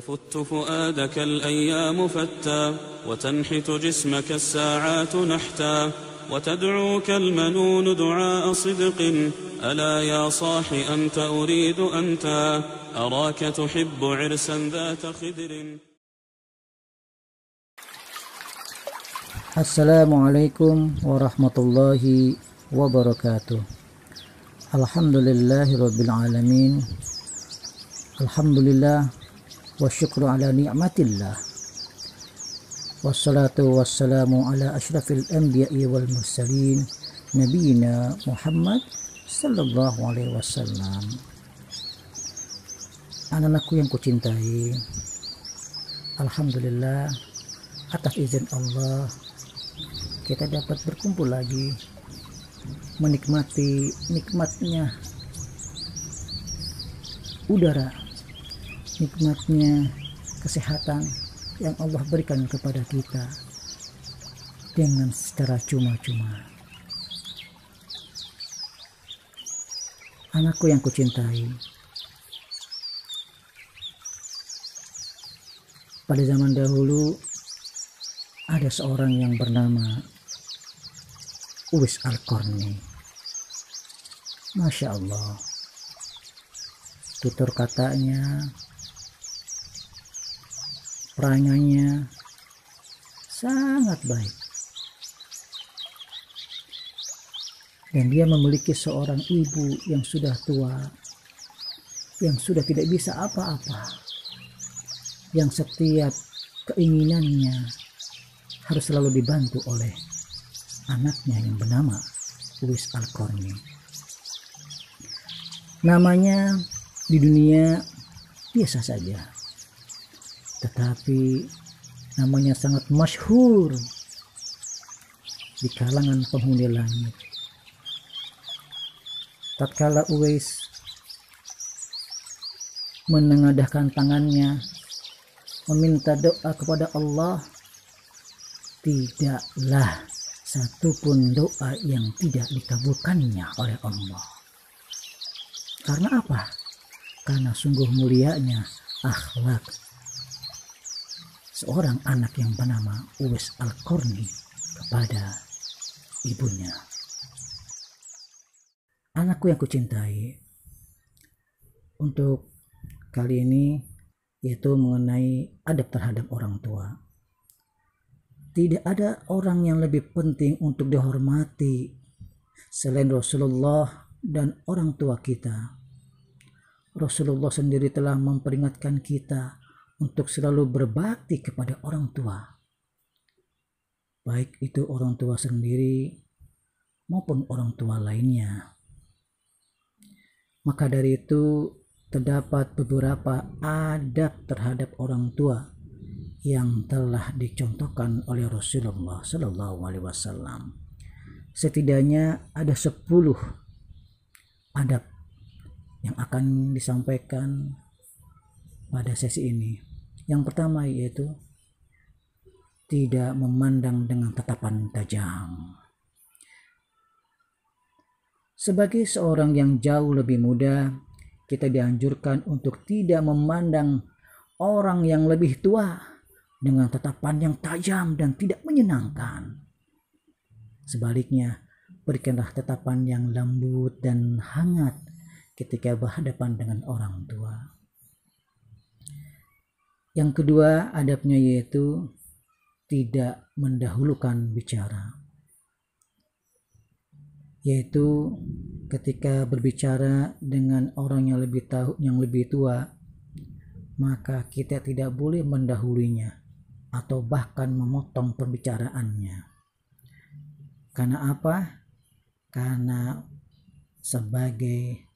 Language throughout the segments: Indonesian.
تفت فؤادك الأيام فتى وتنحت جسمك الساعات نحتا وتدعوك المنون دعاء صدق ألا يا صاح أنت أريد أنت أراك تحب عرسا ذات خدر السلام عليكم ورحمة الله وبركاته الحمد لله رب العالمين الحمد لله wa syukru ala ni'matillah wassalatu wassalamu ala ashrafil anbiya'i wal mursalin nabiyina Muhammad sallallahu alaihi wasallam anak-anakku yang kucintai Alhamdulillah atas izin Allah kita dapat berkumpul lagi menikmati nikmatnya udara nikmatnya kesehatan yang Allah berikan kepada kita dengan secara cuma-cuma. Anakku yang kucintai, pada zaman dahulu ada seorang yang bernama Uwis Al-Qarni. Masya Allah, tutur katanya perangannya sangat baik. Dan dia memiliki seorang ibu yang sudah tua, yang sudah tidak bisa apa-apa, yang setiap keinginannya harus selalu dibantu oleh anaknya yang bernama Louis Alcorni. Namanya di dunia biasa saja, tetapi namanya sangat masyhur di kalangan penghuni langit. Tatkala Uwais menengadahkan tangannya meminta doa kepada Allah, tidaklah satupun doa yang tidak dikabulkannya oleh Allah. Karena apa? Karena sungguh mulianya akhlak seorang anak yang bernama Uwes Al-Korni kepada ibunya. Anakku yang kucintai, untuk kali ini yaitu mengenai adab terhadap orang tua. Tidak ada orang yang lebih penting untuk dihormati selain Rasulullah dan orang tua kita. Rasulullah sendiri telah memperingatkan kita untuk selalu berbakti kepada orang tua. Baik itu orang tua sendiri maupun orang tua lainnya. Maka dari itu terdapat beberapa adab terhadap orang tua yang telah dicontohkan oleh Rasulullah Shallallahu Alaihi Wasallam. Setidaknya ada 10 adab yang akan disampaikan pada sesi ini. Yang pertama yaitu tidak memandang dengan tatapan tajam. Sebagai seorang yang jauh lebih muda, kita dianjurkan untuk tidak memandang orang yang lebih tua dengan tatapan yang tajam dan tidak menyenangkan. Sebaliknya, berikanlah tatapan yang lembut dan hangat ketika berhadapan dengan orang tua. Yang kedua adabnya yaitu tidak mendahulukan bicara. Yaitu ketika berbicara dengan orang yang lebih tahu yang lebih tua, maka kita tidak boleh mendahulunya atau bahkan memotong perbicaraannya. Karena apa? Karena sebagai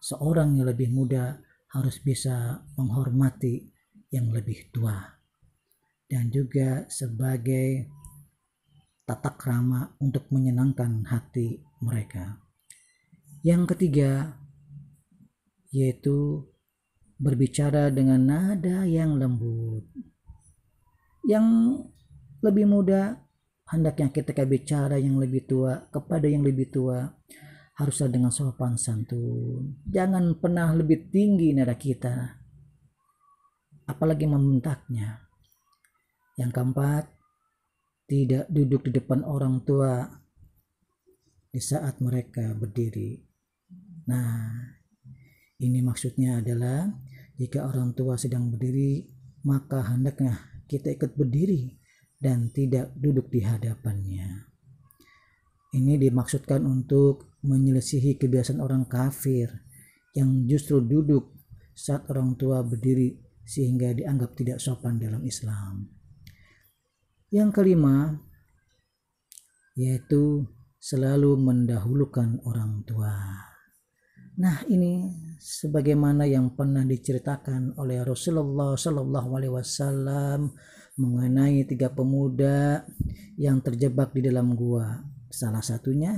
seorang yang lebih muda harus bisa menghormati yang lebih tua dan juga sebagai tata krama untuk menyenangkan hati mereka. Yang ketiga yaitu berbicara dengan nada yang lembut. Yang lebih muda hendaknya ketika bicara yang lebih tua kepada yang lebih tua haruslah dengan sopan santun. Jangan pernah lebih tinggi nada kita apalagi membentaknya. Yang keempat, tidak duduk di depan orang tua di saat mereka berdiri. Nah, ini maksudnya adalah jika orang tua sedang berdiri, maka hendaknya kita ikut berdiri dan tidak duduk di hadapannya. Ini dimaksudkan untuk menyelisihi kebiasaan orang kafir yang justru duduk saat orang tua berdiri sehingga dianggap tidak sopan dalam Islam. Yang kelima yaitu selalu mendahulukan orang tua. Nah, ini sebagaimana yang pernah diceritakan oleh Rasulullah Shallallahu alaihi wasallam mengenai tiga pemuda yang terjebak di dalam gua. Salah satunya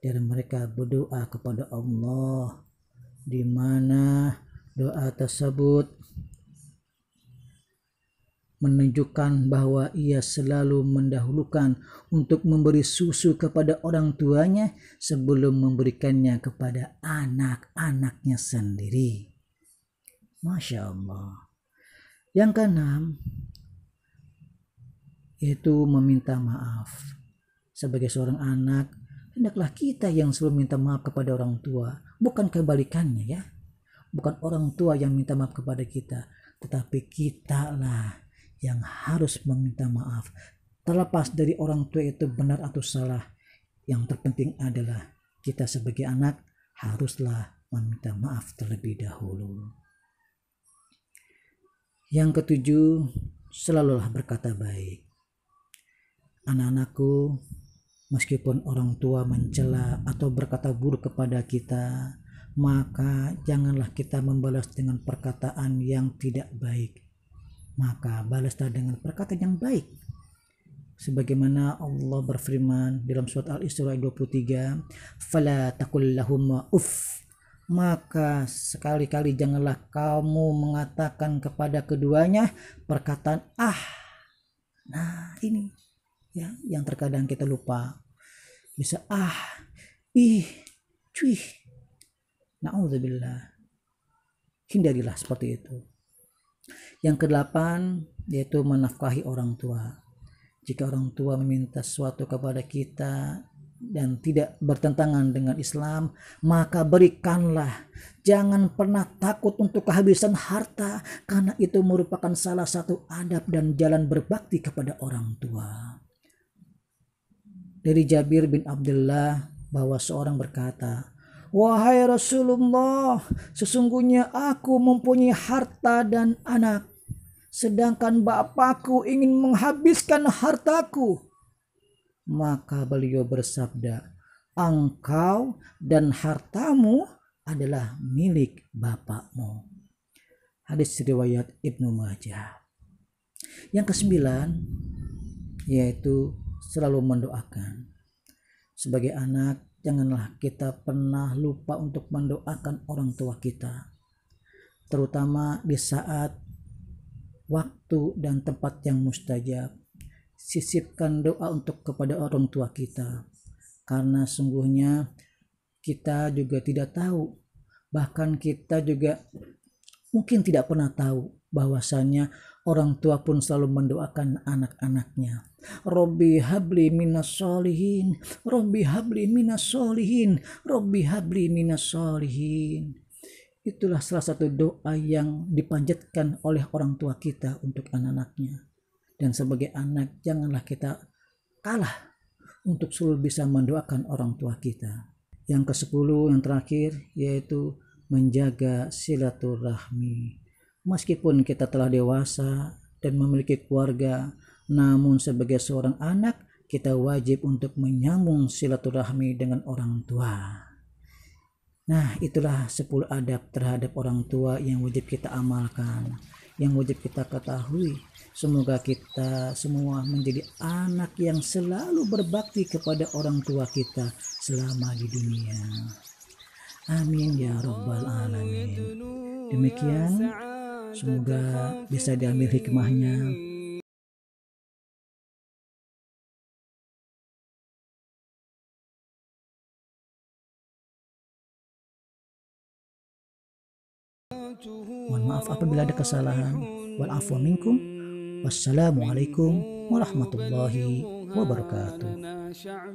dari mereka berdoa kepada Allah di mana doa tersebut menunjukkan bahwa ia selalu mendahulukan untuk memberi susu kepada orang tuanya sebelum memberikannya kepada anak-anaknya sendiri. Masya Allah. Yang keenam, yaitu meminta maaf. Sebagai seorang anak, hendaklah kita yang selalu minta maaf kepada orang tua, bukan kebalikannya ya. Bukan orang tua yang minta maaf kepada kita, tetapi kitalah lah yang harus meminta maaf. Terlepas dari orang tua itu benar atau salah, yang terpenting adalah kita sebagai anak haruslah meminta maaf terlebih dahulu. Yang ketujuh, selalulah berkata baik. Anak-anakku, meskipun orang tua mencela atau berkata buruk kepada kita, maka janganlah kita membalas dengan perkataan yang tidak baik maka balaslah dengan perkataan yang baik. Sebagaimana Allah berfirman dalam surat Al-Isra 23, "Fala takul lahum uff." Maka sekali-kali janganlah kamu mengatakan kepada keduanya perkataan ah. Nah, ini ya yang terkadang kita lupa. Bisa ah, ih, cuy naudzubillah Hindarilah seperti itu. Yang kedelapan, yaitu menafkahi orang tua. Jika orang tua meminta sesuatu kepada kita dan tidak bertentangan dengan Islam, maka berikanlah. Jangan pernah takut untuk kehabisan harta karena itu merupakan salah satu adab dan jalan berbakti kepada orang tua. Dari Jabir bin Abdullah bahwa seorang berkata, Wahai Rasulullah, sesungguhnya aku mempunyai harta dan anak. Sedangkan bapakku ingin menghabiskan hartaku. Maka beliau bersabda, engkau dan hartamu adalah milik bapakmu. Hadis riwayat Ibnu Majah. Yang kesembilan yaitu selalu mendoakan. Sebagai anak janganlah kita pernah lupa untuk mendoakan orang tua kita, terutama di saat waktu dan tempat yang mustajab. Sisipkan doa untuk kepada orang tua kita, karena sungguhnya kita juga tidak tahu, bahkan kita juga mungkin tidak pernah tahu bahwasanya orang tua pun selalu mendoakan anak-anaknya. Robbi habli minas solihin, Robbi habli minas solihin, Robbi habli minas solihin. Itulah salah satu doa yang dipanjatkan oleh orang tua kita untuk anak-anaknya. Dan sebagai anak janganlah kita kalah untuk selalu bisa mendoakan orang tua kita. Yang ke-10 yang terakhir yaitu menjaga silaturahmi meskipun kita telah dewasa dan memiliki keluarga, namun sebagai seorang anak kita wajib untuk menyambung silaturahmi dengan orang tua. Nah, itulah 10 adab terhadap orang tua yang wajib kita amalkan, yang wajib kita ketahui. Semoga kita semua menjadi anak yang selalu berbakti kepada orang tua kita selama di dunia. Amin ya Rabbal 'Alamin. Demikian Semoga bisa diambil hikmahnya. Mohon maaf apabila ada kesalahan. Wal minkum. Wassalamualaikum warahmatullahi wabarakatuh.